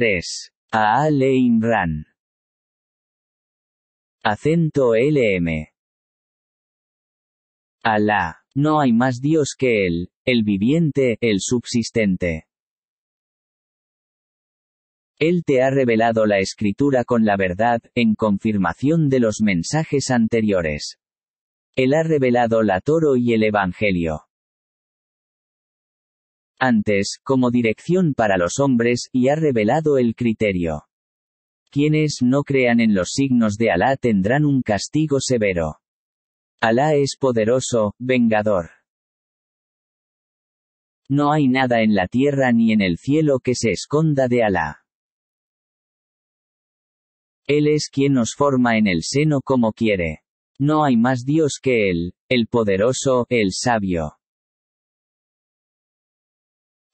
3. A Ale Acento LM. Alá. No hay más Dios que Él, el viviente, el subsistente. Él te ha revelado la escritura con la verdad, en confirmación de los mensajes anteriores. Él ha revelado la Toro y el Evangelio antes, como dirección para los hombres, y ha revelado el criterio. Quienes no crean en los signos de Alá tendrán un castigo severo. Alá es poderoso, vengador. No hay nada en la tierra ni en el cielo que se esconda de Alá. Él es quien nos forma en el seno como quiere. No hay más Dios que Él, el poderoso, el sabio.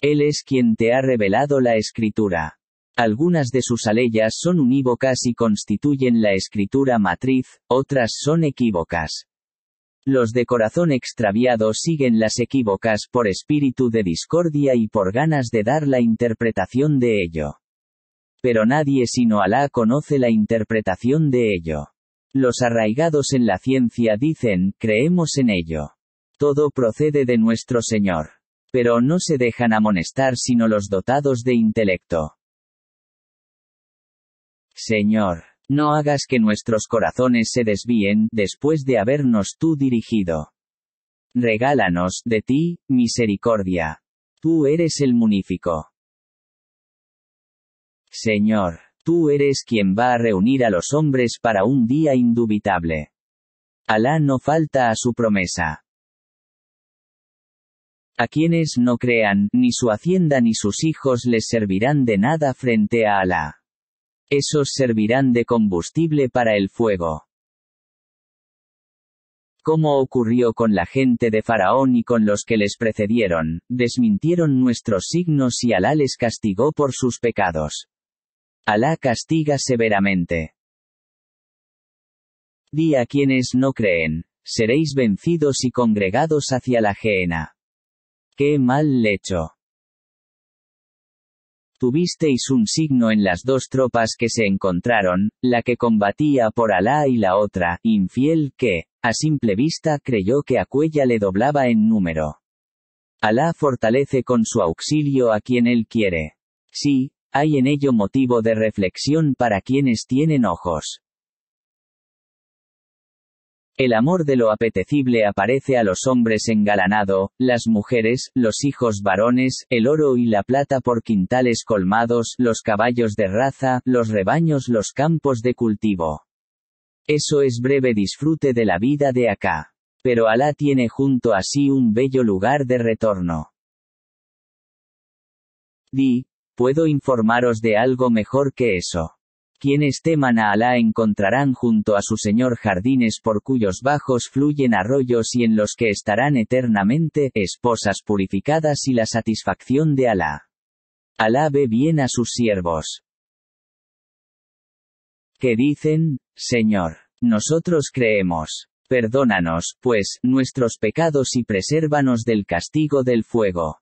Él es quien te ha revelado la escritura. Algunas de sus aleyas son unívocas y constituyen la escritura matriz, otras son equívocas. Los de corazón extraviado siguen las equívocas por espíritu de discordia y por ganas de dar la interpretación de ello. Pero nadie sino Alá conoce la interpretación de ello. Los arraigados en la ciencia dicen, creemos en ello. Todo procede de nuestro Señor. Pero no se dejan amonestar sino los dotados de intelecto. Señor, no hagas que nuestros corazones se desvíen después de habernos tú dirigido. Regálanos, de ti, misericordia. Tú eres el munífico. Señor, tú eres quien va a reunir a los hombres para un día indubitable. Alá no falta a su promesa. A quienes no crean, ni su hacienda ni sus hijos les servirán de nada frente a Alá. Esos servirán de combustible para el fuego. Como ocurrió con la gente de Faraón y con los que les precedieron, desmintieron nuestros signos y Alá les castigó por sus pecados. Alá castiga severamente. Di a quienes no creen, seréis vencidos y congregados hacia la Geena. Qué mal lecho. Tuvisteis un signo en las dos tropas que se encontraron, la que combatía por Alá y la otra, infiel que, a simple vista creyó que a Cuella le doblaba en número. Alá fortalece con su auxilio a quien él quiere. Sí, hay en ello motivo de reflexión para quienes tienen ojos. El amor de lo apetecible aparece a los hombres engalanado, las mujeres, los hijos varones, el oro y la plata por quintales colmados, los caballos de raza, los rebaños, los campos de cultivo. Eso es breve disfrute de la vida de acá. Pero Alá tiene junto a sí un bello lugar de retorno. Di, puedo informaros de algo mejor que eso. Quienes teman a Alá encontrarán junto a su Señor jardines por cuyos bajos fluyen arroyos y en los que estarán eternamente esposas purificadas y la satisfacción de Alá. Alá ve bien a sus siervos. Que dicen, Señor, nosotros creemos. Perdónanos, pues, nuestros pecados y presérvanos del castigo del fuego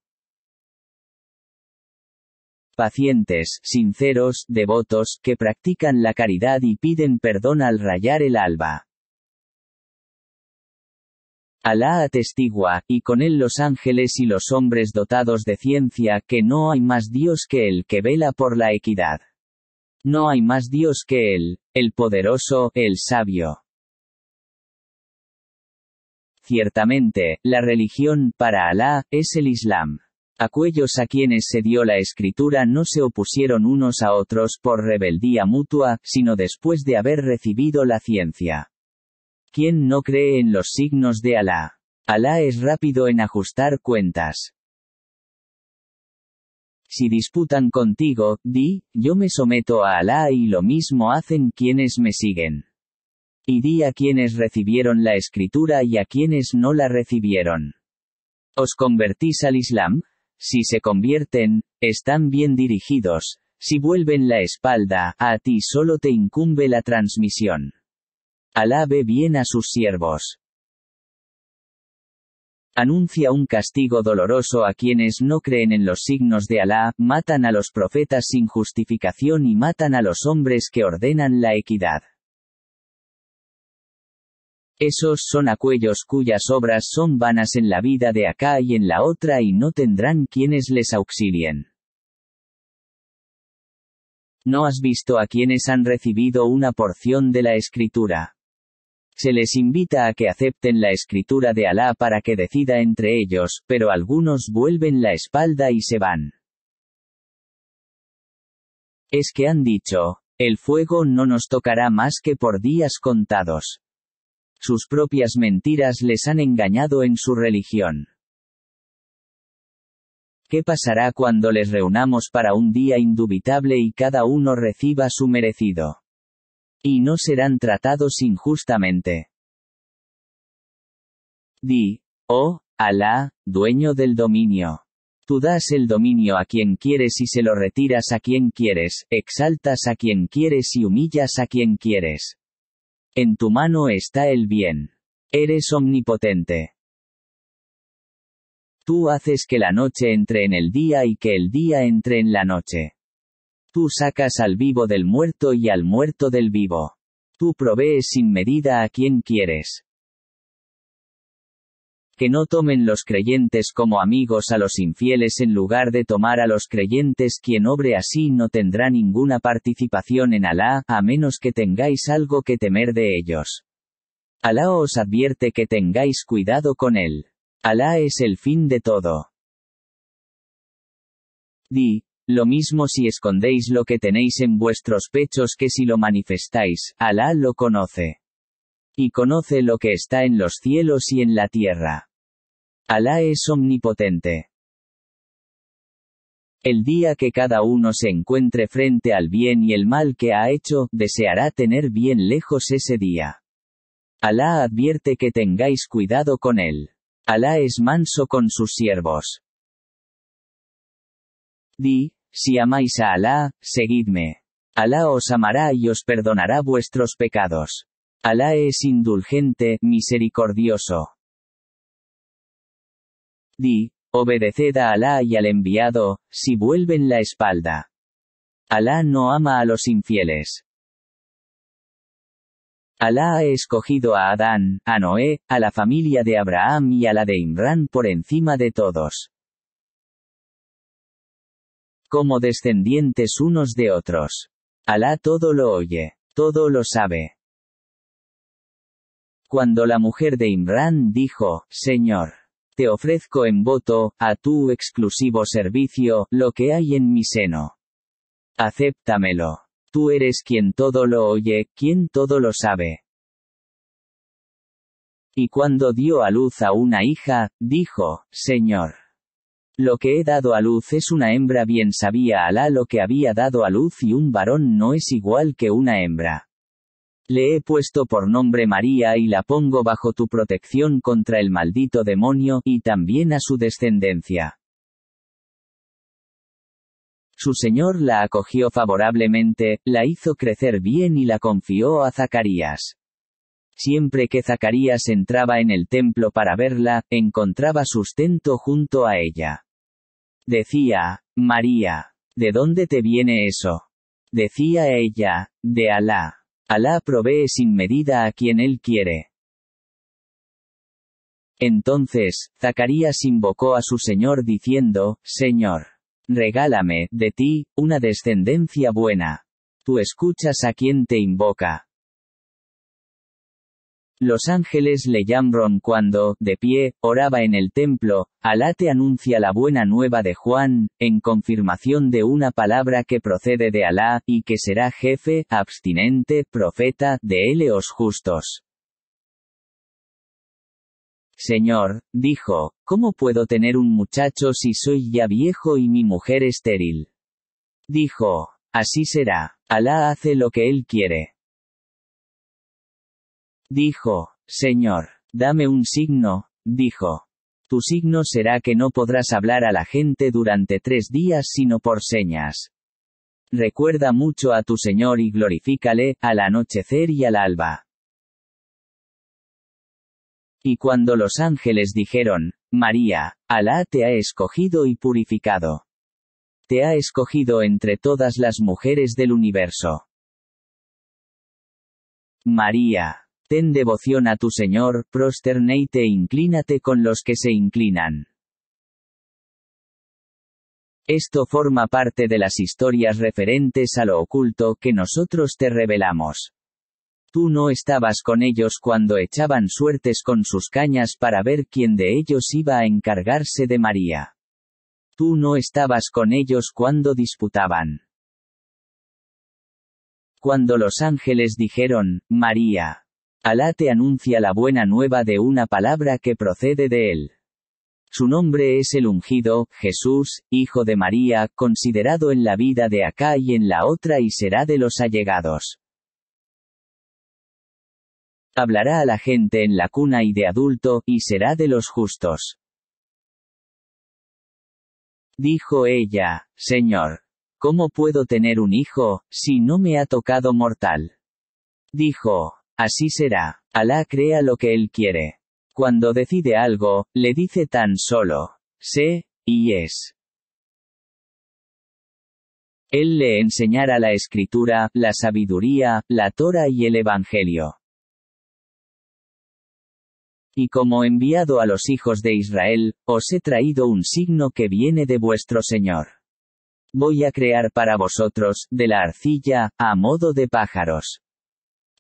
pacientes, sinceros, devotos, que practican la caridad y piden perdón al rayar el alba. Alá atestigua, y con él los ángeles y los hombres dotados de ciencia, que no hay más Dios que el que vela por la equidad. No hay más Dios que Él, el poderoso, el sabio. Ciertamente, la religión, para Alá, es el Islam. Aquellos a quienes se dio la escritura no se opusieron unos a otros por rebeldía mutua, sino después de haber recibido la ciencia. ¿Quién no cree en los signos de Alá? Alá es rápido en ajustar cuentas. Si disputan contigo, di, yo me someto a Alá y lo mismo hacen quienes me siguen. Y di a quienes recibieron la escritura y a quienes no la recibieron. ¿Os convertís al Islam? si se convierten, están bien dirigidos, si vuelven la espalda, a ti solo te incumbe la transmisión. Alá ve bien a sus siervos. Anuncia un castigo doloroso a quienes no creen en los signos de Alá, matan a los profetas sin justificación y matan a los hombres que ordenan la equidad. Esos son aquellos cuyas obras son vanas en la vida de acá y en la otra y no tendrán quienes les auxilien. ¿No has visto a quienes han recibido una porción de la escritura? Se les invita a que acepten la escritura de Alá para que decida entre ellos, pero algunos vuelven la espalda y se van. Es que han dicho, el fuego no nos tocará más que por días contados sus propias mentiras les han engañado en su religión. ¿Qué pasará cuando les reunamos para un día indubitable y cada uno reciba su merecido? Y no serán tratados injustamente. Di, oh, Alá, dueño del dominio. Tú das el dominio a quien quieres y se lo retiras a quien quieres, exaltas a quien quieres y humillas a quien quieres. En tu mano está el bien. Eres omnipotente. Tú haces que la noche entre en el día y que el día entre en la noche. Tú sacas al vivo del muerto y al muerto del vivo. Tú provees sin medida a quien quieres que no tomen los creyentes como amigos a los infieles en lugar de tomar a los creyentes quien obre así no tendrá ninguna participación en Alá, a menos que tengáis algo que temer de ellos. Alá os advierte que tengáis cuidado con él. Alá es el fin de todo. Di, lo mismo si escondéis lo que tenéis en vuestros pechos que si lo manifestáis, Alá lo conoce y conoce lo que está en los cielos y en la tierra. Alá es omnipotente. El día que cada uno se encuentre frente al bien y el mal que ha hecho, deseará tener bien lejos ese día. Alá advierte que tengáis cuidado con él. Alá es manso con sus siervos. Di, si amáis a Alá, seguidme. Alá os amará y os perdonará vuestros pecados. Alá es indulgente, misericordioso. Di, obedeced a Alá y al enviado, si vuelven la espalda. Alá no ama a los infieles. Alá ha escogido a Adán, a Noé, a la familia de Abraham y a la de Imran por encima de todos. Como descendientes unos de otros. Alá todo lo oye, todo lo sabe cuando la mujer de Imran dijo, Señor, te ofrezco en voto, a tu exclusivo servicio, lo que hay en mi seno. Acéptamelo. Tú eres quien todo lo oye, quien todo lo sabe. Y cuando dio a luz a una hija, dijo, Señor, lo que he dado a luz es una hembra bien sabía Alá lo que había dado a luz y un varón no es igual que una hembra. Le he puesto por nombre María y la pongo bajo tu protección contra el maldito demonio, y también a su descendencia. Su señor la acogió favorablemente, la hizo crecer bien y la confió a Zacarías. Siempre que Zacarías entraba en el templo para verla, encontraba sustento junto a ella. Decía, María, ¿de dónde te viene eso? Decía ella, de Alá. Alá provee sin medida a quien Él quiere. Entonces, Zacarías invocó a su Señor diciendo, Señor, regálame, de ti, una descendencia buena. Tú escuchas a quien te invoca. Los ángeles le llamaron cuando, de pie, oraba en el templo, Alá te anuncia la buena nueva de Juan, en confirmación de una palabra que procede de Alá, y que será jefe, abstinente, profeta, de éleos justos. Señor, dijo, ¿cómo puedo tener un muchacho si soy ya viejo y mi mujer estéril? Dijo, así será, Alá hace lo que él quiere. Dijo, Señor, dame un signo, dijo. Tu signo será que no podrás hablar a la gente durante tres días sino por señas. Recuerda mucho a tu Señor y glorifícale, al anochecer y al alba. Y cuando los ángeles dijeron, María, Alá te ha escogido y purificado. Te ha escogido entre todas las mujeres del universo. María, Ten devoción a tu Señor, prosterneite e inclínate con los que se inclinan. Esto forma parte de las historias referentes a lo oculto que nosotros te revelamos. Tú no estabas con ellos cuando echaban suertes con sus cañas para ver quién de ellos iba a encargarse de María. Tú no estabas con ellos cuando disputaban. Cuando los ángeles dijeron, María, Alá te anuncia la buena nueva de una palabra que procede de él. Su nombre es el ungido, Jesús, hijo de María, considerado en la vida de acá y en la otra y será de los allegados. Hablará a la gente en la cuna y de adulto, y será de los justos. Dijo ella, Señor, ¿cómo puedo tener un hijo, si no me ha tocado mortal? Dijo, Así será. Alá crea lo que él quiere. Cuando decide algo, le dice tan solo, sé, y es. Él le enseñará la escritura, la sabiduría, la Torah y el Evangelio. Y como enviado a los hijos de Israel, os he traído un signo que viene de vuestro Señor. Voy a crear para vosotros, de la arcilla, a modo de pájaros.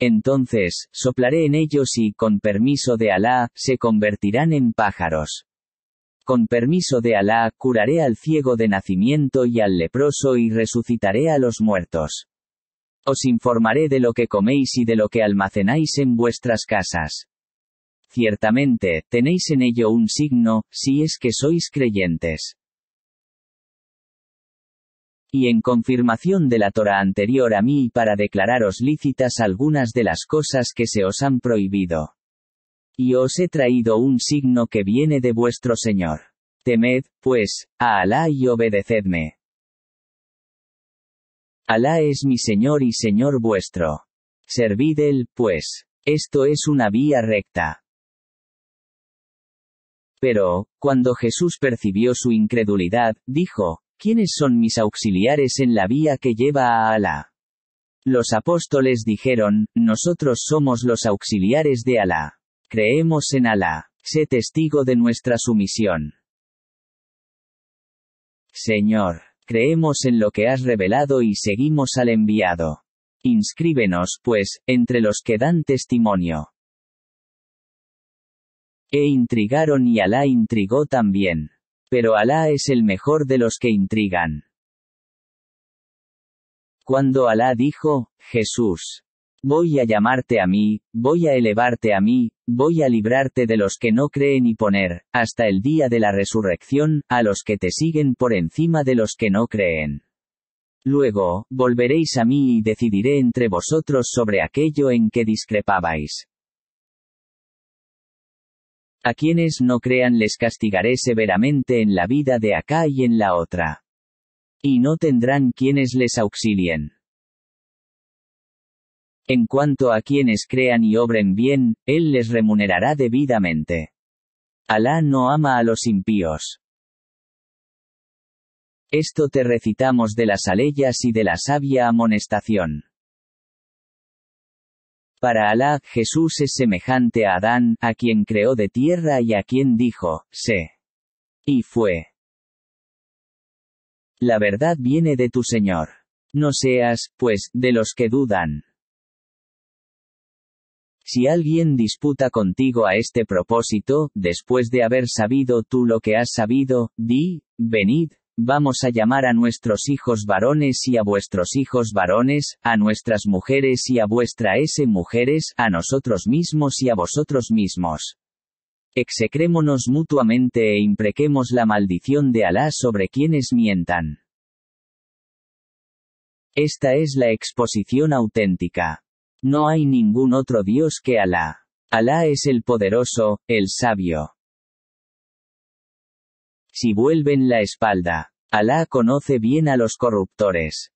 Entonces, soplaré en ellos y, con permiso de Alá, se convertirán en pájaros. Con permiso de Alá, curaré al ciego de nacimiento y al leproso y resucitaré a los muertos. Os informaré de lo que coméis y de lo que almacenáis en vuestras casas. Ciertamente, tenéis en ello un signo, si es que sois creyentes y en confirmación de la Torah anterior a mí para declararos lícitas algunas de las cosas que se os han prohibido. Y os he traído un signo que viene de vuestro Señor. Temed, pues, a Alá y obedecedme. Alá es mi Señor y Señor vuestro. Servid él, pues. Esto es una vía recta. Pero, cuando Jesús percibió su incredulidad, dijo, ¿Quiénes son mis auxiliares en la vía que lleva a Alá? Los apóstoles dijeron, nosotros somos los auxiliares de Alá. Creemos en Alá. Sé testigo de nuestra sumisión. Señor, creemos en lo que has revelado y seguimos al enviado. Inscríbenos, pues, entre los que dan testimonio. E intrigaron y Alá intrigó también. Pero Alá es el mejor de los que intrigan. Cuando Alá dijo, Jesús, voy a llamarte a mí, voy a elevarte a mí, voy a librarte de los que no creen y poner, hasta el día de la resurrección, a los que te siguen por encima de los que no creen. Luego, volveréis a mí y decidiré entre vosotros sobre aquello en que discrepabais. A quienes no crean les castigaré severamente en la vida de acá y en la otra. Y no tendrán quienes les auxilien. En cuanto a quienes crean y obren bien, Él les remunerará debidamente. Alá no ama a los impíos. Esto te recitamos de las aleyas y de la sabia amonestación. Para Alá, Jesús es semejante a Adán, a quien creó de tierra y a quien dijo, sé. Y fue. La verdad viene de tu Señor. No seas, pues, de los que dudan. Si alguien disputa contigo a este propósito, después de haber sabido tú lo que has sabido, di, venid, Vamos a llamar a nuestros hijos varones y a vuestros hijos varones, a nuestras mujeres y a vuestra S mujeres, a nosotros mismos y a vosotros mismos. Execrémonos mutuamente e imprequemos la maldición de Alá sobre quienes mientan. Esta es la exposición auténtica. No hay ningún otro Dios que Alá. Alá es el poderoso, el sabio. Si vuelven la espalda. Alá conoce bien a los corruptores.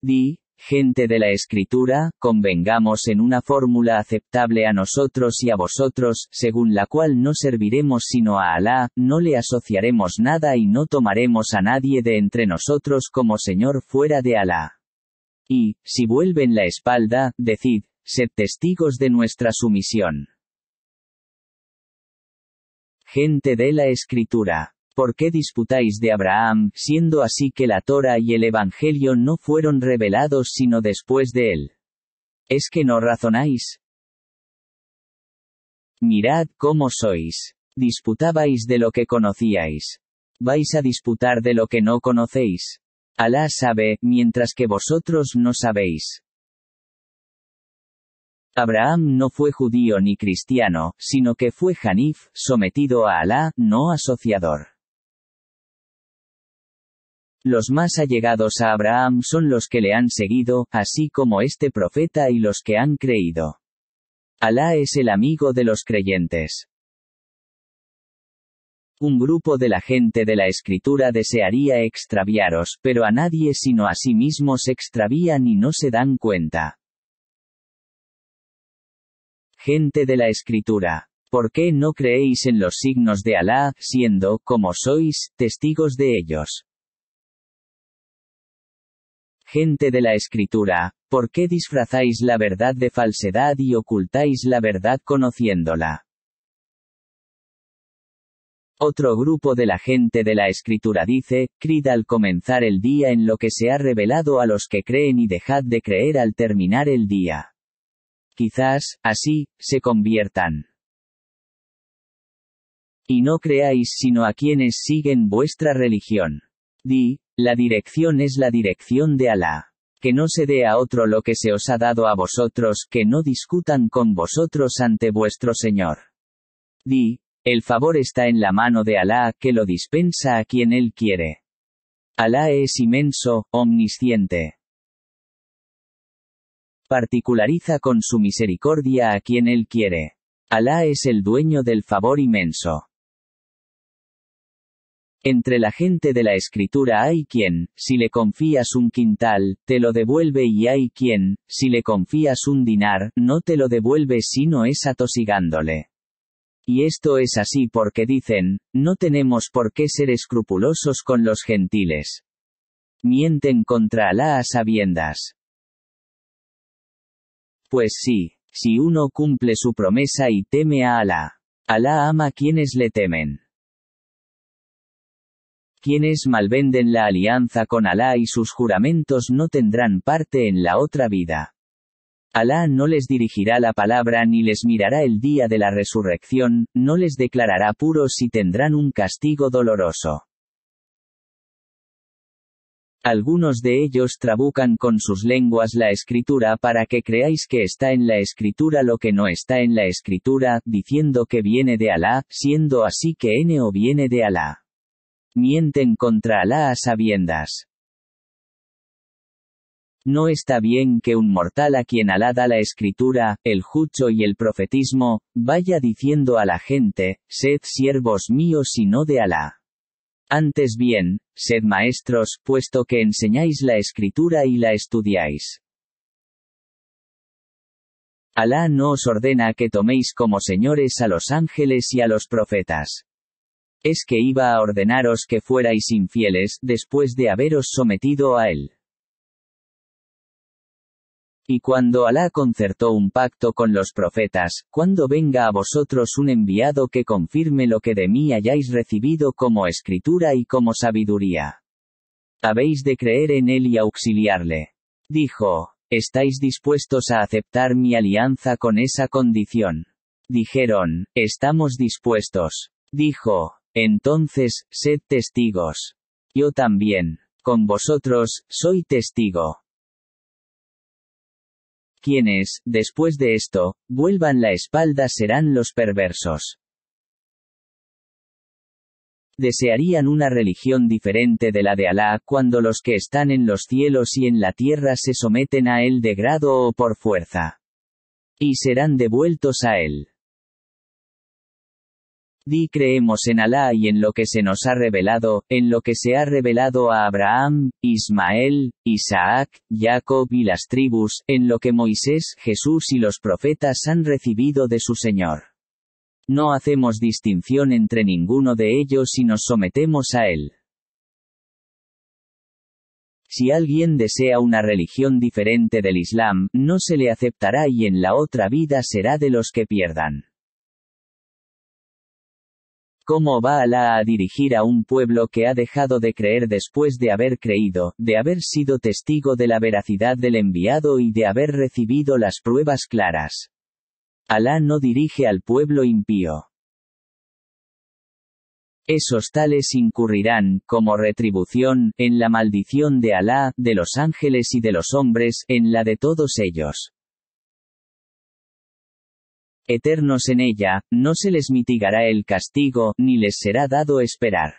Di, gente de la Escritura, convengamos en una fórmula aceptable a nosotros y a vosotros, según la cual no serviremos sino a Alá, no le asociaremos nada y no tomaremos a nadie de entre nosotros como Señor fuera de Alá. Y, si vuelven la espalda, decid, sed testigos de nuestra sumisión gente de la Escritura. ¿Por qué disputáis de Abraham, siendo así que la Torah y el Evangelio no fueron revelados sino después de él? ¿Es que no razonáis? Mirad cómo sois. Disputabais de lo que conocíais. Vais a disputar de lo que no conocéis. Alá sabe, mientras que vosotros no sabéis. Abraham no fue judío ni cristiano, sino que fue janif, sometido a Alá, no asociador. Los más allegados a Abraham son los que le han seguido, así como este profeta y los que han creído. Alá es el amigo de los creyentes. Un grupo de la gente de la escritura desearía extraviaros, pero a nadie sino a sí mismos extravían y no se dan cuenta gente de la Escritura. ¿Por qué no creéis en los signos de Alá, siendo, como sois, testigos de ellos? Gente de la Escritura, ¿por qué disfrazáis la verdad de falsedad y ocultáis la verdad conociéndola? Otro grupo de la gente de la escritura dice, Crid al comenzar el día en lo que se ha revelado a los que creen y dejad de creer al terminar el día. Quizás, así, se conviertan. Y no creáis sino a quienes siguen vuestra religión. Di, la dirección es la dirección de Alá. Que no se dé a otro lo que se os ha dado a vosotros, que no discutan con vosotros ante vuestro Señor. Di, el favor está en la mano de Alá, que lo dispensa a quien Él quiere. Alá es inmenso, omnisciente. Particulariza con su misericordia a quien Él quiere. Alá es el dueño del favor inmenso. Entre la gente de la escritura hay quien, si le confías un quintal, te lo devuelve y hay quien, si le confías un dinar, no te lo devuelve sino es atosigándole. Y esto es así porque dicen, no tenemos por qué ser escrupulosos con los gentiles. Mienten contra Alá a sabiendas. Pues sí, si uno cumple su promesa y teme a Alá. Alá ama quienes le temen. Quienes malvenden la alianza con Alá y sus juramentos no tendrán parte en la otra vida. Alá no les dirigirá la palabra ni les mirará el día de la resurrección, no les declarará puros y tendrán un castigo doloroso. Algunos de ellos trabucan con sus lenguas la escritura para que creáis que está en la escritura lo que no está en la escritura, diciendo que viene de Alá, siendo así que o viene de Alá. Mienten contra Alá a sabiendas. No está bien que un mortal a quien Alá da la escritura, el jucho y el profetismo, vaya diciendo a la gente, sed siervos míos y no de Alá. Antes bien, sed maestros, puesto que enseñáis la escritura y la estudiáis. Alá no os ordena que toméis como señores a los ángeles y a los profetas. Es que iba a ordenaros que fuerais infieles, después de haberos sometido a él. Y cuando Alá concertó un pacto con los profetas, cuando venga a vosotros un enviado que confirme lo que de mí hayáis recibido como escritura y como sabiduría. Habéis de creer en él y auxiliarle. Dijo, ¿estáis dispuestos a aceptar mi alianza con esa condición? Dijeron, estamos dispuestos. Dijo, entonces, sed testigos. Yo también, con vosotros, soy testigo quienes, después de esto, vuelvan la espalda serán los perversos. Desearían una religión diferente de la de Alá cuando los que están en los cielos y en la tierra se someten a él de grado o por fuerza. Y serán devueltos a él. Di creemos en Alá y en lo que se nos ha revelado, en lo que se ha revelado a Abraham, Ismael, Isaac, Jacob y las tribus, en lo que Moisés, Jesús y los profetas han recibido de su Señor. No hacemos distinción entre ninguno de ellos y nos sometemos a él. Si alguien desea una religión diferente del Islam, no se le aceptará y en la otra vida será de los que pierdan. ¿Cómo va Alá a dirigir a un pueblo que ha dejado de creer después de haber creído, de haber sido testigo de la veracidad del enviado y de haber recibido las pruebas claras? Alá no dirige al pueblo impío. Esos tales incurrirán, como retribución, en la maldición de Alá, de los ángeles y de los hombres, en la de todos ellos eternos en ella, no se les mitigará el castigo, ni les será dado esperar.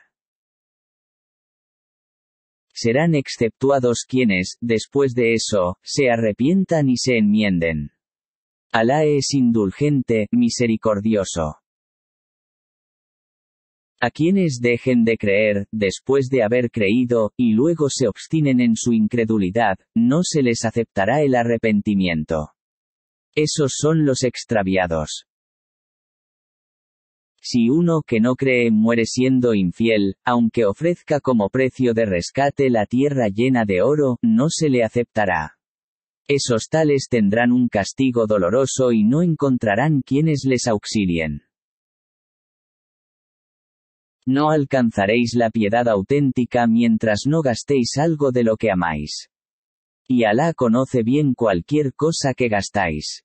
Serán exceptuados quienes, después de eso, se arrepientan y se enmienden. Alá es indulgente, misericordioso. A quienes dejen de creer, después de haber creído, y luego se obstinen en su incredulidad, no se les aceptará el arrepentimiento. Esos son los extraviados. Si uno que no cree muere siendo infiel, aunque ofrezca como precio de rescate la tierra llena de oro, no se le aceptará. Esos tales tendrán un castigo doloroso y no encontrarán quienes les auxilien. No alcanzaréis la piedad auténtica mientras no gastéis algo de lo que amáis. Y Alá conoce bien cualquier cosa que gastáis.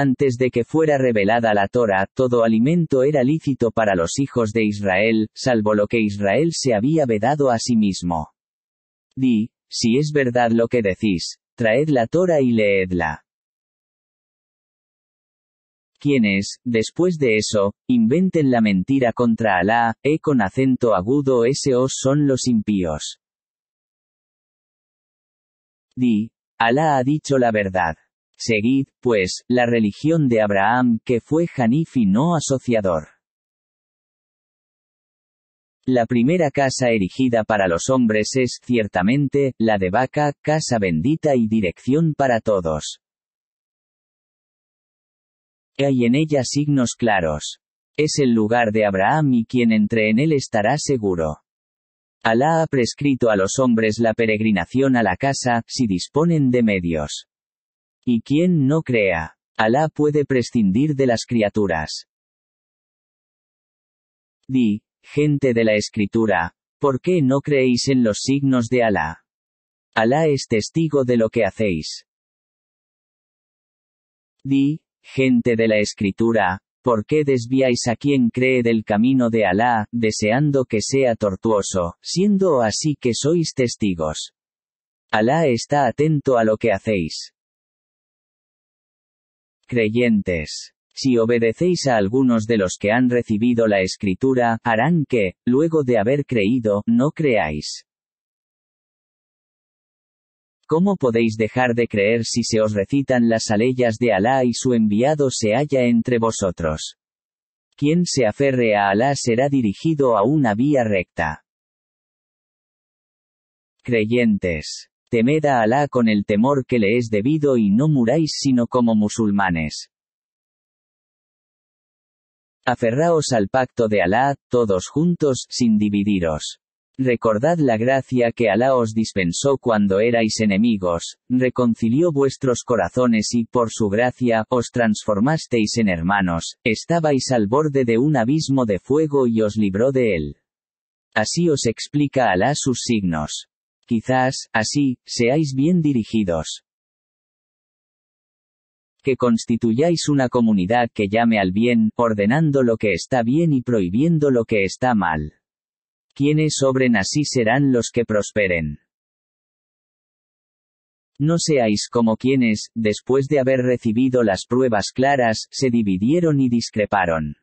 Antes de que fuera revelada la Torah, todo alimento era lícito para los hijos de Israel, salvo lo que Israel se había vedado a sí mismo. Di, si es verdad lo que decís, traed la Torah y leedla quienes, después de eso, inventen la mentira contra Alá, e con acento agudo esos son los impíos. Di, Alá ha dicho la verdad. Seguid, pues, la religión de Abraham, que fue y no asociador. La primera casa erigida para los hombres es, ciertamente, la de vaca, casa bendita y dirección para todos. Hay en ella signos claros. Es el lugar de Abraham y quien entre en él estará seguro. Alá ha prescrito a los hombres la peregrinación a la casa, si disponen de medios. Y quien no crea, Alá puede prescindir de las criaturas. Di, gente de la escritura, ¿por qué no creéis en los signos de Alá? Alá es testigo de lo que hacéis. Di, gente de la escritura, ¿por qué desviáis a quien cree del camino de Alá, deseando que sea tortuoso, siendo así que sois testigos? Alá está atento a lo que hacéis creyentes. Si obedecéis a algunos de los que han recibido la escritura, harán que, luego de haber creído, no creáis. ¿Cómo podéis dejar de creer si se os recitan las aleyas de Alá y su enviado se halla entre vosotros? Quien se aferre a Alá será dirigido a una vía recta. Creyentes. Temed a Alá con el temor que le es debido y no muráis sino como musulmanes. Aferraos al pacto de Alá, todos juntos, sin dividiros. Recordad la gracia que Alá os dispensó cuando erais enemigos, reconcilió vuestros corazones y por su gracia os transformasteis en hermanos, estabais al borde de un abismo de fuego y os libró de él. Así os explica Alá sus signos. Quizás, así, seáis bien dirigidos. Que constituyáis una comunidad que llame al bien, ordenando lo que está bien y prohibiendo lo que está mal. Quienes sobren así serán los que prosperen. No seáis como quienes, después de haber recibido las pruebas claras, se dividieron y discreparon.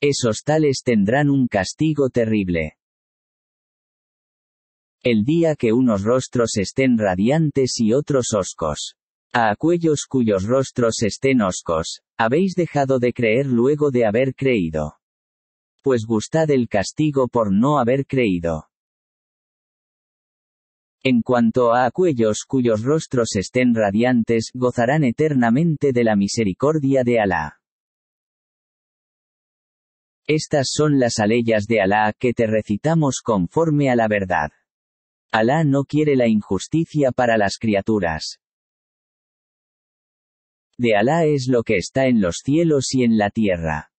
Esos tales tendrán un castigo terrible. El día que unos rostros estén radiantes y otros oscos. A aquellos cuyos rostros estén oscos, habéis dejado de creer luego de haber creído. Pues gustad el castigo por no haber creído. En cuanto a aquellos cuyos rostros estén radiantes, gozarán eternamente de la misericordia de Alá. Estas son las aleyas de Alá que te recitamos conforme a la verdad. Alá no quiere la injusticia para las criaturas. De Alá es lo que está en los cielos y en la tierra.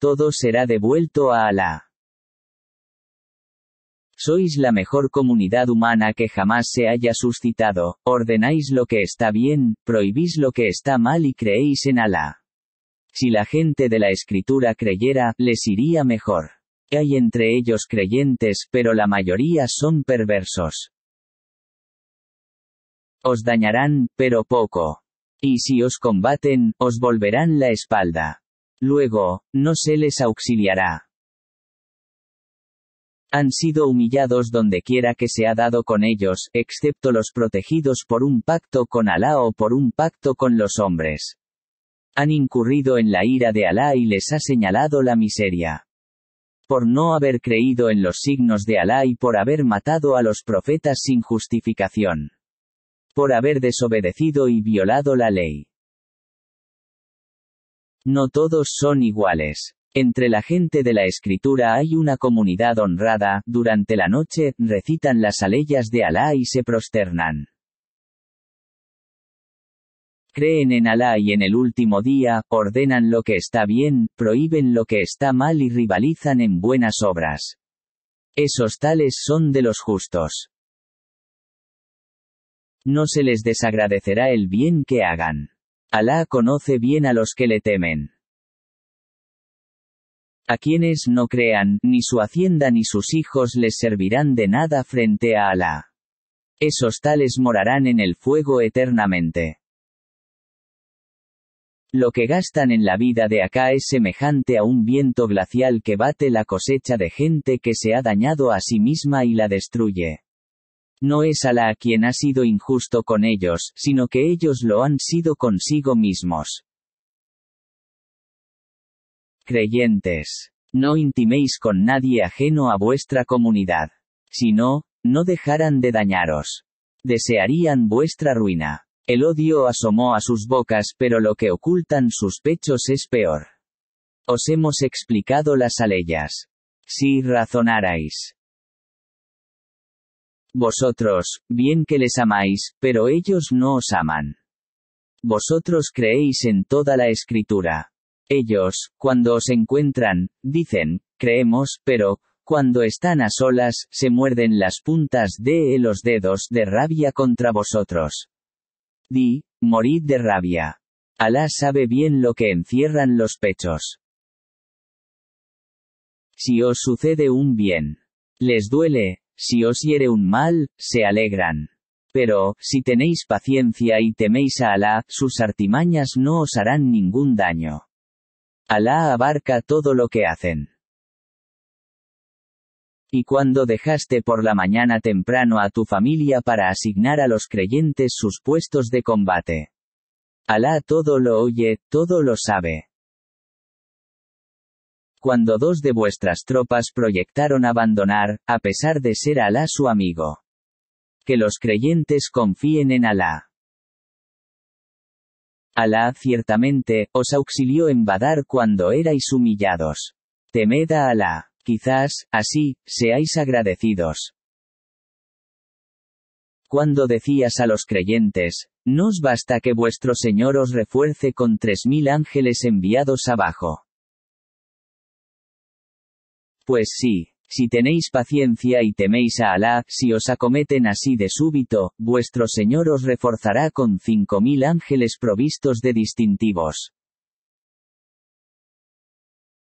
Todo será devuelto a Alá. Sois la mejor comunidad humana que jamás se haya suscitado, ordenáis lo que está bien, prohibís lo que está mal y creéis en Alá. Si la gente de la escritura creyera, les iría mejor. Hay entre ellos creyentes, pero la mayoría son perversos. Os dañarán, pero poco. Y si os combaten, os volverán la espalda. Luego, no se les auxiliará. Han sido humillados dondequiera que se ha dado con ellos, excepto los protegidos por un pacto con Alá o por un pacto con los hombres. Han incurrido en la ira de Alá y les ha señalado la miseria por no haber creído en los signos de Alá y por haber matado a los profetas sin justificación. Por haber desobedecido y violado la ley. No todos son iguales. Entre la gente de la escritura hay una comunidad honrada, durante la noche, recitan las aleyas de Alá y se prosternan. Creen en Alá y en el último día, ordenan lo que está bien, prohíben lo que está mal y rivalizan en buenas obras. Esos tales son de los justos. No se les desagradecerá el bien que hagan. Alá conoce bien a los que le temen. A quienes no crean, ni su hacienda ni sus hijos les servirán de nada frente a Alá. Esos tales morarán en el fuego eternamente. Lo que gastan en la vida de acá es semejante a un viento glacial que bate la cosecha de gente que se ha dañado a sí misma y la destruye. No es alá a quien ha sido injusto con ellos, sino que ellos lo han sido consigo mismos. Creyentes. No intiméis con nadie ajeno a vuestra comunidad. Si no, no dejarán de dañaros. Desearían vuestra ruina. El odio asomó a sus bocas, pero lo que ocultan sus pechos es peor. Os hemos explicado las aleyas. Si razonarais. Vosotros, bien que les amáis, pero ellos no os aman. Vosotros creéis en toda la escritura. Ellos, cuando os encuentran, dicen, creemos, pero, cuando están a solas, se muerden las puntas de los dedos de rabia contra vosotros. Di, morid de rabia. Alá sabe bien lo que encierran los pechos. Si os sucede un bien, les duele, si os hiere un mal, se alegran. Pero, si tenéis paciencia y teméis a Alá, sus artimañas no os harán ningún daño. Alá abarca todo lo que hacen. Y cuando dejaste por la mañana temprano a tu familia para asignar a los creyentes sus puestos de combate. Alá todo lo oye, todo lo sabe. Cuando dos de vuestras tropas proyectaron abandonar, a pesar de ser Alá su amigo. Que los creyentes confíen en Alá. Alá ciertamente, os auxilió en Badar cuando erais humillados. Temed a Alá. Quizás, así, seáis agradecidos. Cuando decías a los creyentes, no os basta que vuestro Señor os refuerce con tres mil ángeles enviados abajo. Pues sí, si tenéis paciencia y teméis a Alá, si os acometen así de súbito, vuestro Señor os reforzará con cinco mil ángeles provistos de distintivos.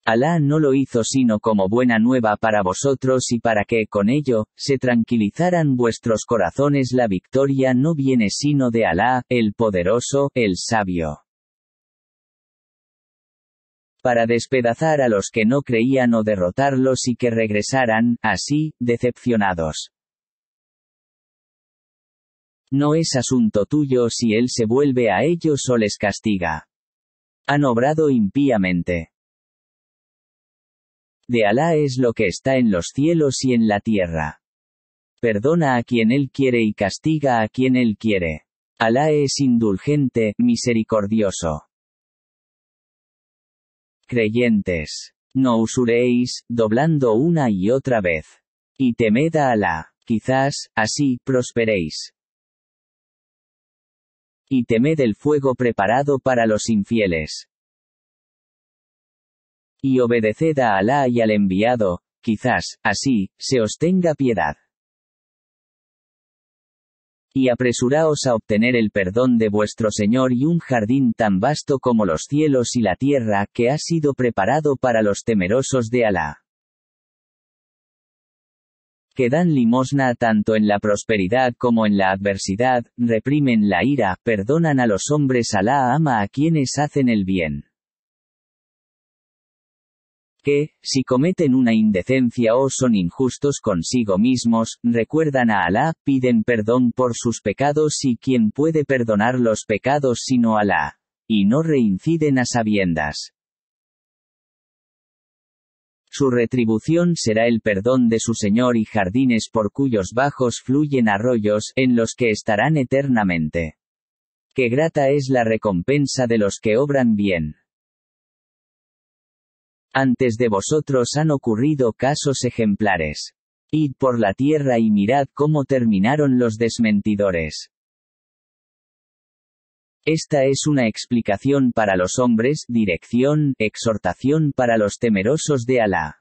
Alá no lo hizo sino como buena nueva para vosotros y para que, con ello, se tranquilizaran vuestros corazones. La victoria no viene sino de Alá, el poderoso, el sabio. Para despedazar a los que no creían o derrotarlos y que regresaran, así, decepcionados. No es asunto tuyo si él se vuelve a ellos o les castiga. Han obrado impíamente. De Alá es lo que está en los cielos y en la tierra. Perdona a quien Él quiere y castiga a quien Él quiere. Alá es indulgente, misericordioso. Creyentes. No usuréis, doblando una y otra vez. Y temed a Alá, quizás, así, prosperéis. Y temed el fuego preparado para los infieles y obedeced a Alá y al enviado, quizás, así, se os tenga piedad. Y apresuraos a obtener el perdón de vuestro Señor y un jardín tan vasto como los cielos y la tierra que ha sido preparado para los temerosos de Alá. Que dan limosna tanto en la prosperidad como en la adversidad, reprimen la ira, perdonan a los hombres. Alá ama a quienes hacen el bien que, si cometen una indecencia o son injustos consigo mismos, recuerdan a Alá, piden perdón por sus pecados y quien puede perdonar los pecados sino Alá. Y no reinciden a sabiendas. Su retribución será el perdón de su Señor y jardines por cuyos bajos fluyen arroyos en los que estarán eternamente. Qué grata es la recompensa de los que obran bien. Antes de vosotros han ocurrido casos ejemplares. Id por la tierra y mirad cómo terminaron los desmentidores. Esta es una explicación para los hombres, dirección, exhortación para los temerosos de Alá.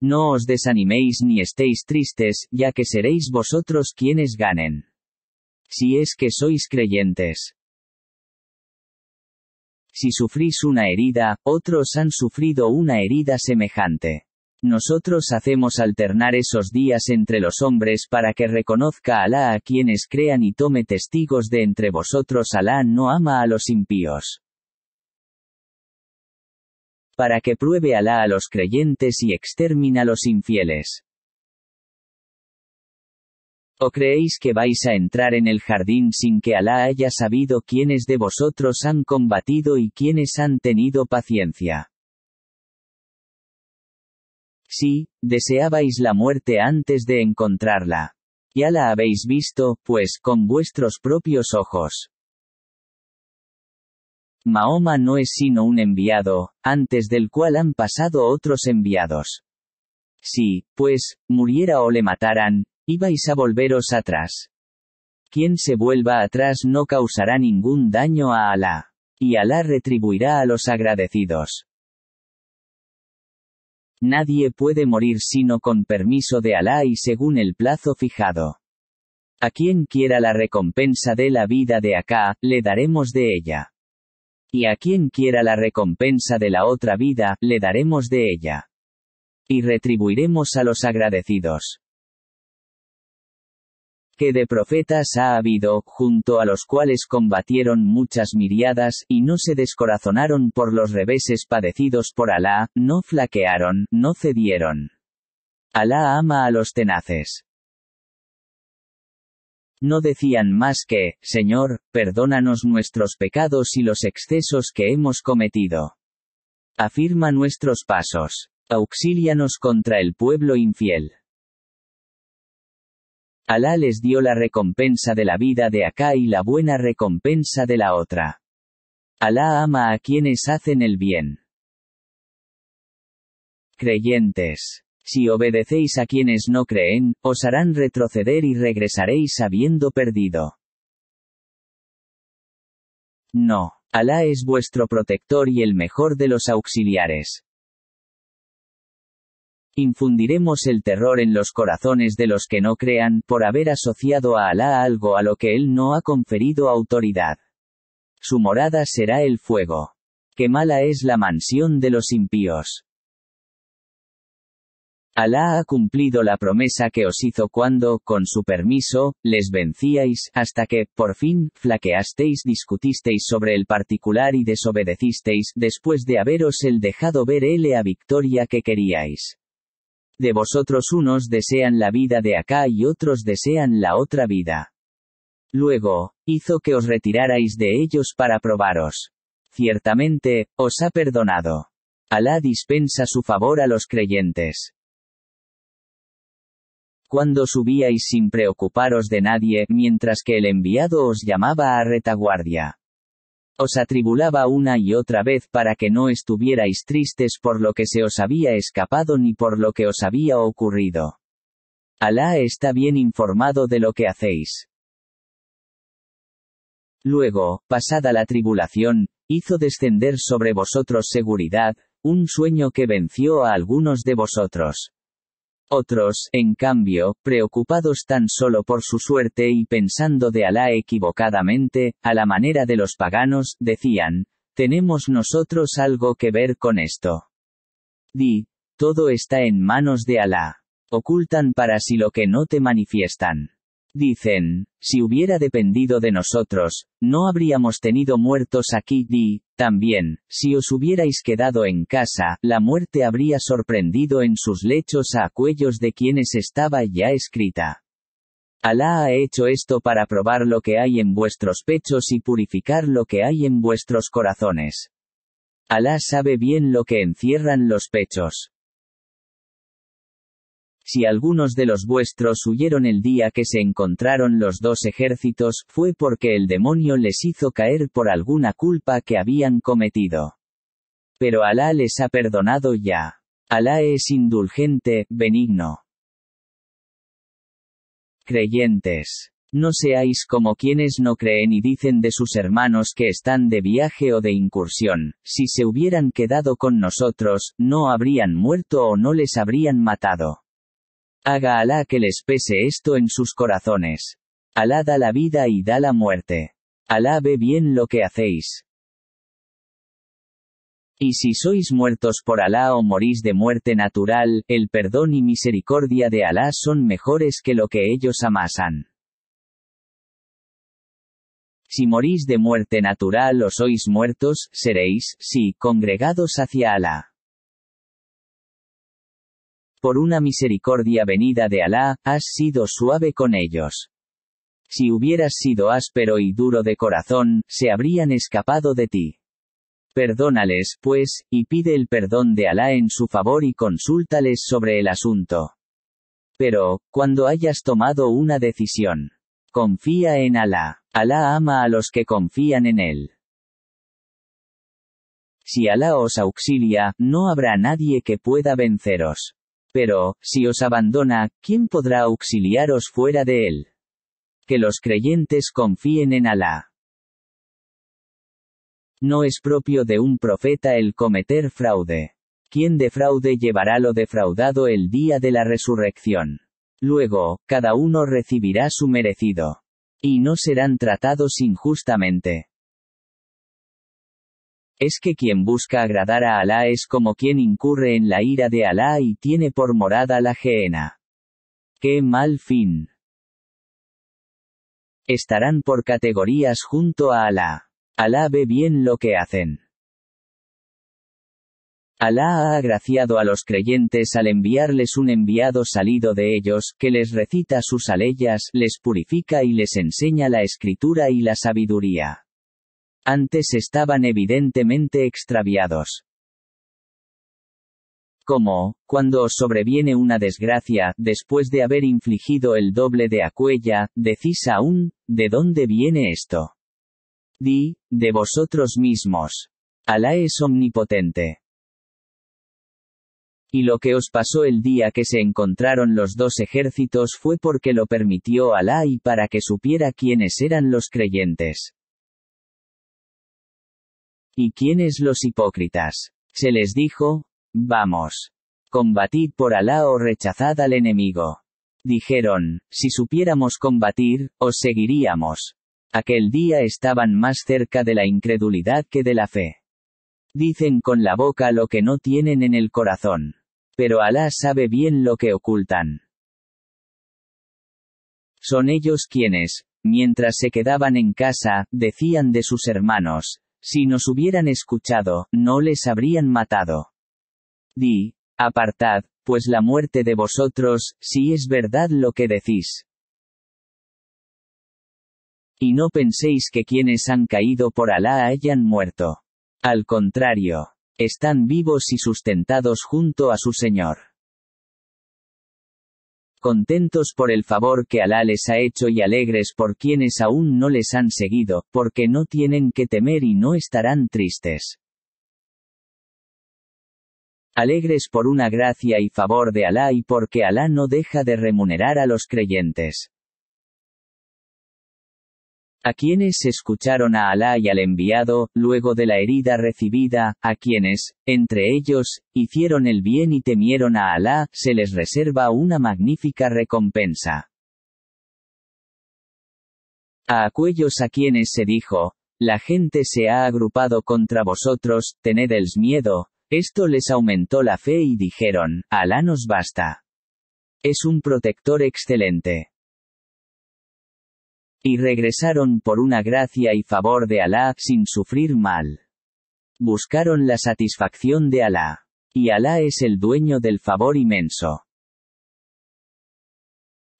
No os desaniméis ni estéis tristes, ya que seréis vosotros quienes ganen. Si es que sois creyentes. Si sufrís una herida, otros han sufrido una herida semejante. Nosotros hacemos alternar esos días entre los hombres para que reconozca Alá a quienes crean y tome testigos de entre vosotros. Alá no ama a los impíos. Para que pruebe Alá a los creyentes y extermina a los infieles. ¿O creéis que vais a entrar en el jardín sin que Alá haya sabido quiénes de vosotros han combatido y quiénes han tenido paciencia? Sí, deseabais la muerte antes de encontrarla. Ya la habéis visto, pues, con vuestros propios ojos. Mahoma no es sino un enviado, antes del cual han pasado otros enviados. Si, pues, muriera o le mataran, Ibais a volveros atrás. Quien se vuelva atrás no causará ningún daño a Alá. Y Alá retribuirá a los agradecidos. Nadie puede morir sino con permiso de Alá y según el plazo fijado. A quien quiera la recompensa de la vida de acá, le daremos de ella. Y a quien quiera la recompensa de la otra vida, le daremos de ella. Y retribuiremos a los agradecidos que de profetas ha habido, junto a los cuales combatieron muchas miriadas, y no se descorazonaron por los reveses padecidos por Alá, no flaquearon, no cedieron. Alá ama a los tenaces. No decían más que, Señor, perdónanos nuestros pecados y los excesos que hemos cometido. Afirma nuestros pasos. Auxílianos contra el pueblo infiel. Alá les dio la recompensa de la vida de acá y la buena recompensa de la otra. Alá ama a quienes hacen el bien. Creyentes. Si obedecéis a quienes no creen, os harán retroceder y regresaréis habiendo perdido. No. Alá es vuestro protector y el mejor de los auxiliares. Infundiremos el terror en los corazones de los que no crean por haber asociado a Alá algo a lo que Él no ha conferido autoridad. Su morada será el fuego. Qué mala es la mansión de los impíos. Alá ha cumplido la promesa que os hizo cuando, con su permiso, les vencíais, hasta que, por fin, flaqueasteis, discutisteis sobre el particular y desobedecisteis, después de haberos el dejado ver él a victoria que queríais de vosotros unos desean la vida de acá y otros desean la otra vida. Luego, hizo que os retirarais de ellos para probaros. Ciertamente, os ha perdonado. Alá dispensa su favor a los creyentes. Cuando subíais sin preocuparos de nadie, mientras que el enviado os llamaba a retaguardia os atribulaba una y otra vez para que no estuvierais tristes por lo que se os había escapado ni por lo que os había ocurrido. Alá está bien informado de lo que hacéis. Luego, pasada la tribulación, hizo descender sobre vosotros seguridad, un sueño que venció a algunos de vosotros. Otros, en cambio, preocupados tan solo por su suerte y pensando de Alá equivocadamente, a la manera de los paganos, decían, ¿tenemos nosotros algo que ver con esto? Di, todo está en manos de Alá. Ocultan para sí lo que no te manifiestan. Dicen, si hubiera dependido de nosotros, no habríamos tenido muertos aquí, di, también, si os hubierais quedado en casa, la muerte habría sorprendido en sus lechos a cuellos de quienes estaba ya escrita. Alá ha hecho esto para probar lo que hay en vuestros pechos y purificar lo que hay en vuestros corazones. Alá sabe bien lo que encierran los pechos. Si algunos de los vuestros huyeron el día que se encontraron los dos ejércitos, fue porque el demonio les hizo caer por alguna culpa que habían cometido. Pero Alá les ha perdonado ya. Alá es indulgente, benigno. Creyentes. No seáis como quienes no creen y dicen de sus hermanos que están de viaje o de incursión, si se hubieran quedado con nosotros, no habrían muerto o no les habrían matado. Haga Alá que les pese esto en sus corazones. Alá da la vida y da la muerte. Alá ve bien lo que hacéis. Y si sois muertos por Alá o morís de muerte natural, el perdón y misericordia de Alá son mejores que lo que ellos amasan. Si morís de muerte natural o sois muertos, seréis, sí, congregados hacia Alá. Por una misericordia venida de Alá, has sido suave con ellos. Si hubieras sido áspero y duro de corazón, se habrían escapado de ti. Perdónales, pues, y pide el perdón de Alá en su favor y consúltales sobre el asunto. Pero, cuando hayas tomado una decisión, confía en Alá. Alá ama a los que confían en él. Si Alá os auxilia, no habrá nadie que pueda venceros. Pero, si os abandona, ¿quién podrá auxiliaros fuera de él? Que los creyentes confíen en Alá. No es propio de un profeta el cometer fraude. Quien defraude llevará lo defraudado el día de la resurrección. Luego, cada uno recibirá su merecido. Y no serán tratados injustamente es que quien busca agradar a Alá es como quien incurre en la ira de Alá y tiene por morada la geena. ¡Qué mal fin! Estarán por categorías junto a Alá. Alá ve bien lo que hacen. Alá ha agraciado a los creyentes al enviarles un enviado salido de ellos, que les recita sus aleyas, les purifica y les enseña la escritura y la sabiduría. Antes estaban evidentemente extraviados. Como, cuando os sobreviene una desgracia, después de haber infligido el doble de acuella, decís aún, ¿de dónde viene esto? Di, de vosotros mismos. Alá es omnipotente. Y lo que os pasó el día que se encontraron los dos ejércitos fue porque lo permitió Alá y para que supiera quiénes eran los creyentes. ¿Y quiénes los hipócritas? Se les dijo, vamos. Combatid por Alá o rechazad al enemigo. Dijeron, si supiéramos combatir, os seguiríamos. Aquel día estaban más cerca de la incredulidad que de la fe. Dicen con la boca lo que no tienen en el corazón. Pero Alá sabe bien lo que ocultan. Son ellos quienes, mientras se quedaban en casa, decían de sus hermanos, si nos hubieran escuchado, no les habrían matado. Di, apartad, pues la muerte de vosotros, si es verdad lo que decís. Y no penséis que quienes han caído por Alá hayan muerto. Al contrario, están vivos y sustentados junto a su Señor contentos por el favor que Alá les ha hecho y alegres por quienes aún no les han seguido, porque no tienen que temer y no estarán tristes. Alegres por una gracia y favor de Alá y porque Alá no deja de remunerar a los creyentes a quienes escucharon a Alá y al enviado, luego de la herida recibida, a quienes, entre ellos, hicieron el bien y temieron a Alá, se les reserva una magnífica recompensa. A aquellos a quienes se dijo, la gente se ha agrupado contra vosotros, tened el miedo, esto les aumentó la fe y dijeron, Alá nos basta. Es un protector excelente. Y regresaron por una gracia y favor de Alá sin sufrir mal. Buscaron la satisfacción de Alá. Y Alá es el dueño del favor inmenso.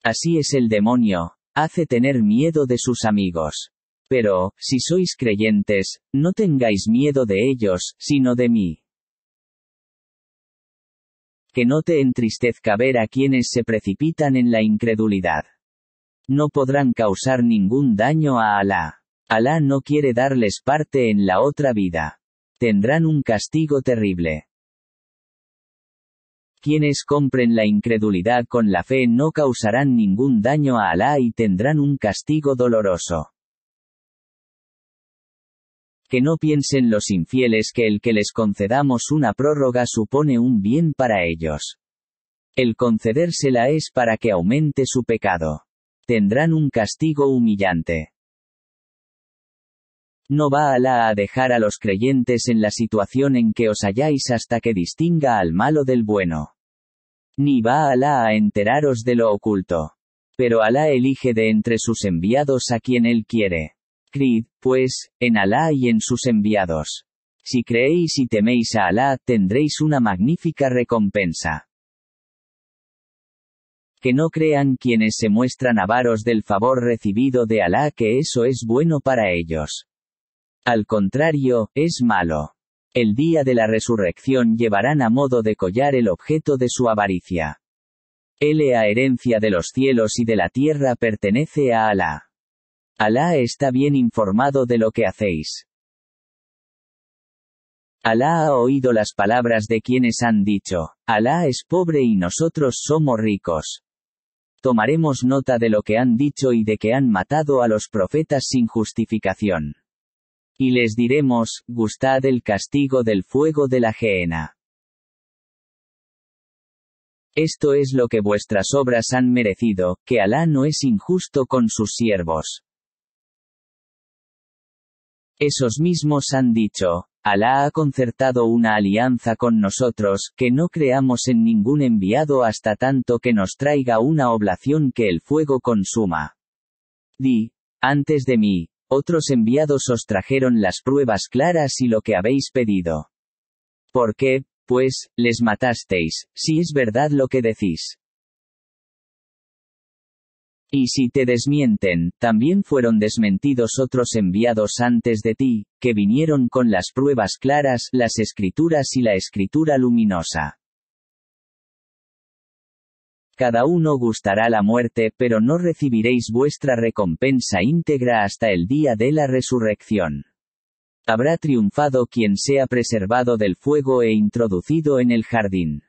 Así es el demonio, hace tener miedo de sus amigos. Pero, si sois creyentes, no tengáis miedo de ellos, sino de mí. Que no te entristezca ver a quienes se precipitan en la incredulidad. No podrán causar ningún daño a Alá. Alá no quiere darles parte en la otra vida. Tendrán un castigo terrible. Quienes compren la incredulidad con la fe no causarán ningún daño a Alá y tendrán un castigo doloroso. Que no piensen los infieles que el que les concedamos una prórroga supone un bien para ellos. El concedérsela es para que aumente su pecado tendrán un castigo humillante. No va Alá a dejar a los creyentes en la situación en que os halláis hasta que distinga al malo del bueno. Ni va Alá a enteraros de lo oculto. Pero Alá elige de entre sus enviados a quien Él quiere. Creed, pues, en Alá y en sus enviados. Si creéis y teméis a Alá, tendréis una magnífica recompensa. Que no crean quienes se muestran avaros del favor recibido de Alá que eso es bueno para ellos. Al contrario, es malo. El día de la resurrección llevarán a modo de collar el objeto de su avaricia. La herencia de los cielos y de la tierra pertenece a Alá. Alá está bien informado de lo que hacéis. Alá ha oído las palabras de quienes han dicho, Alá es pobre y nosotros somos ricos. Tomaremos nota de lo que han dicho y de que han matado a los profetas sin justificación. Y les diremos, gustad el castigo del fuego de la gehenna. Esto es lo que vuestras obras han merecido, que Alá no es injusto con sus siervos. Esos mismos han dicho, Alá ha concertado una alianza con nosotros, que no creamos en ningún enviado hasta tanto que nos traiga una oblación que el fuego consuma. Di, antes de mí, otros enviados os trajeron las pruebas claras y lo que habéis pedido. ¿Por qué, pues, les matasteis, si es verdad lo que decís? Y si te desmienten, también fueron desmentidos otros enviados antes de ti, que vinieron con las pruebas claras, las escrituras y la escritura luminosa. Cada uno gustará la muerte, pero no recibiréis vuestra recompensa íntegra hasta el día de la resurrección. Habrá triunfado quien sea preservado del fuego e introducido en el jardín.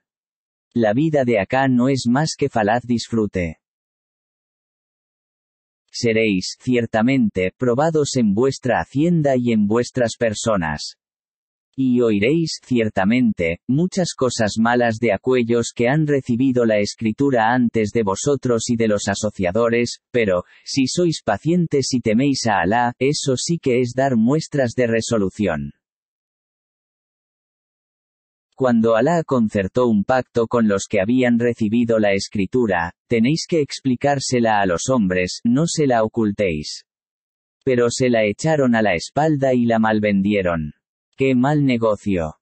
La vida de acá no es más que falaz disfrute seréis, ciertamente, probados en vuestra hacienda y en vuestras personas. Y oiréis, ciertamente, muchas cosas malas de aquellos que han recibido la escritura antes de vosotros y de los asociadores, pero, si sois pacientes y teméis a Alá, eso sí que es dar muestras de resolución. Cuando Alá concertó un pacto con los que habían recibido la escritura, tenéis que explicársela a los hombres, no se la ocultéis. Pero se la echaron a la espalda y la malvendieron. ¡Qué mal negocio!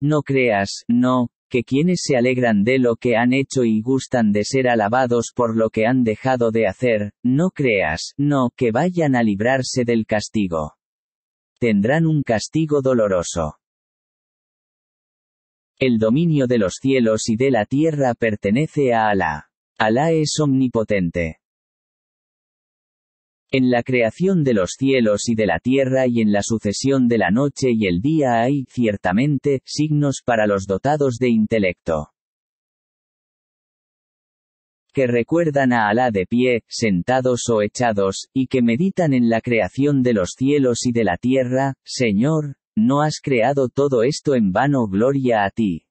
No creas, no, que quienes se alegran de lo que han hecho y gustan de ser alabados por lo que han dejado de hacer, no creas, no, que vayan a librarse del castigo. Tendrán un castigo doloroso. El dominio de los cielos y de la tierra pertenece a Alá. Alá es omnipotente. En la creación de los cielos y de la tierra y en la sucesión de la noche y el día hay, ciertamente, signos para los dotados de intelecto. Que recuerdan a Alá de pie, sentados o echados, y que meditan en la creación de los cielos y de la tierra, Señor, no has creado todo esto en vano, gloria a ti.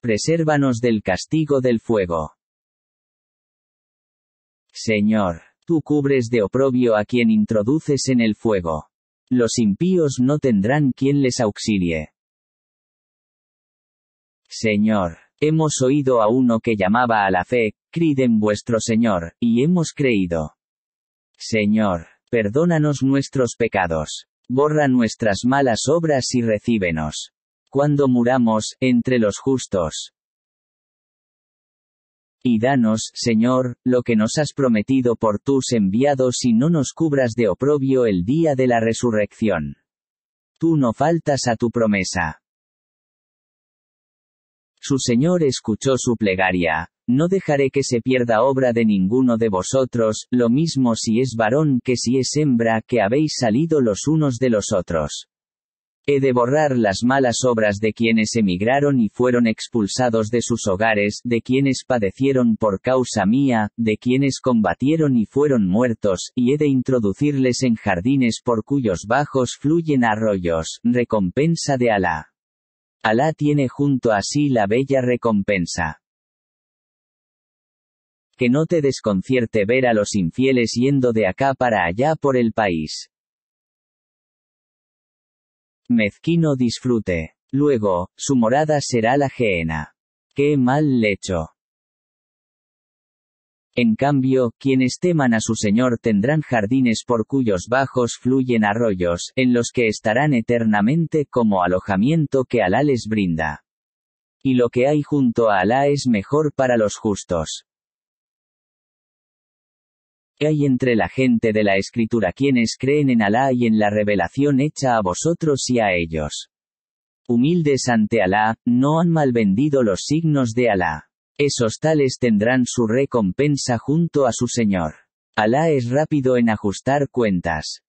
Presérvanos del castigo del fuego. Señor, tú cubres de oprobio a quien introduces en el fuego. Los impíos no tendrán quien les auxilie. Señor, hemos oído a uno que llamaba a la fe, crid en vuestro Señor, y hemos creído. Señor, perdónanos nuestros pecados. Borra nuestras malas obras y recíbenos. Cuando muramos, entre los justos. Y danos, Señor, lo que nos has prometido por tus enviados y no nos cubras de oprobio el día de la resurrección. Tú no faltas a tu promesa. Su Señor escuchó su plegaria, no dejaré que se pierda obra de ninguno de vosotros, lo mismo si es varón que si es hembra, que habéis salido los unos de los otros. He de borrar las malas obras de quienes emigraron y fueron expulsados de sus hogares, de quienes padecieron por causa mía, de quienes combatieron y fueron muertos, y he de introducirles en jardines por cuyos bajos fluyen arroyos, recompensa de Alá. Alá tiene junto a sí la bella recompensa. Que no te desconcierte ver a los infieles yendo de acá para allá por el país. Mezquino disfrute. Luego, su morada será la gehenna. Qué mal lecho. En cambio, quienes teman a su Señor tendrán jardines por cuyos bajos fluyen arroyos, en los que estarán eternamente como alojamiento que Alá les brinda. Y lo que hay junto a Alá es mejor para los justos hay entre la gente de la Escritura quienes creen en Alá y en la revelación hecha a vosotros y a ellos. Humildes ante Alá, no han malvendido los signos de Alá. Esos tales tendrán su recompensa junto a su Señor. Alá es rápido en ajustar cuentas.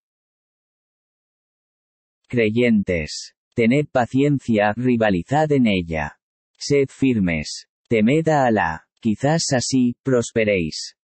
Creyentes. Tened paciencia, rivalizad en ella. Sed firmes. Temed a Alá. Quizás así, prosperéis.